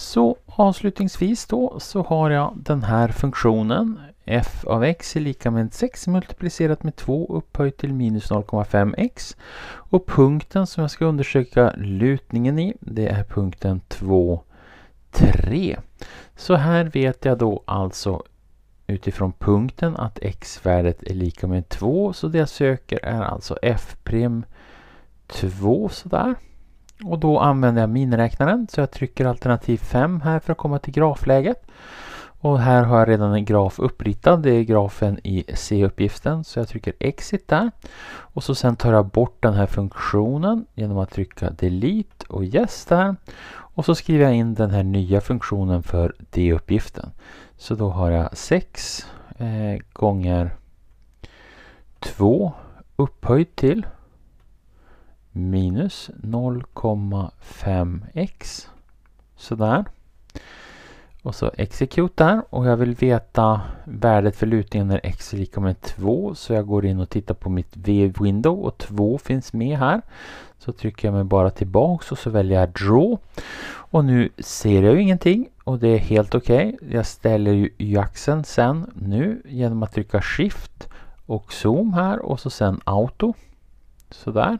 Så avslutningsvis då så har jag den här funktionen f av x är lika med 6 multiplicerat med 2 upphöjt till minus 0,5x. Och punkten som jag ska undersöka lutningen i det är punkten 2, 3. Så här vet jag då alltså utifrån punkten att x-värdet är lika med 2 så det jag söker är alltså f' 2 sådär. Och då använder jag miniräknaren så jag trycker alternativ 5 här för att komma till grafläget. Och här har jag redan en graf uppritad, det är grafen i C-uppgiften. Så jag trycker exit där. Och så sen tar jag bort den här funktionen genom att trycka delete och yes där. Och så skriver jag in den här nya funktionen för D-uppgiften. Så då har jag 6 eh, gånger 2 upphöjt till minus 0,5x. Sådär. Och så execute där och jag vill veta värdet för lutningen när x är lika med 2 så jag går in och tittar på mitt V-window och 2 finns med här. Så trycker jag mig bara tillbaks och så väljer jag draw. Och nu ser jag ju ingenting och det är helt okej. Okay. Jag ställer ju y-axeln sen nu genom att trycka shift och zoom här och så sen auto. Sådär.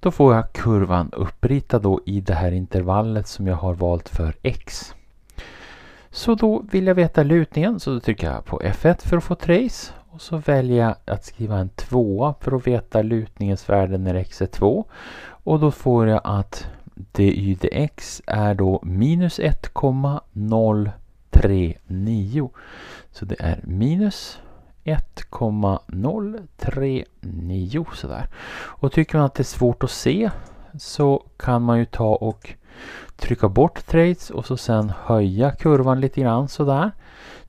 Då får jag kurvan uppritad då i det här intervallet som jag har valt för x. Så då vill jag veta lutningen så då trycker jag på F1 för att få trace och så väljer jag att skriva en 2 för att veta lutningens värde när x är 2 och då får jag att dy dx är då minus 1,039 så det är minus 1,039 sådär. Och tycker man att det är svårt att se så kan man ju ta och trycka bort trades och så sen höja kurvan lite grann sådär.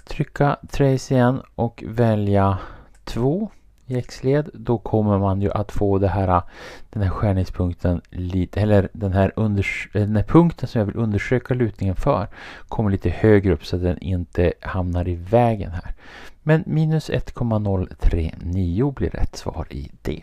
Trycka Trades igen och välja 2 i X-led då kommer man ju att få det här, den här skärningspunkten lite, eller den här, den här punkten som jag vill undersöka lutningen för kommer lite högre upp så att den inte hamnar i vägen här. Men minus 1,039 blir rätt svar i det.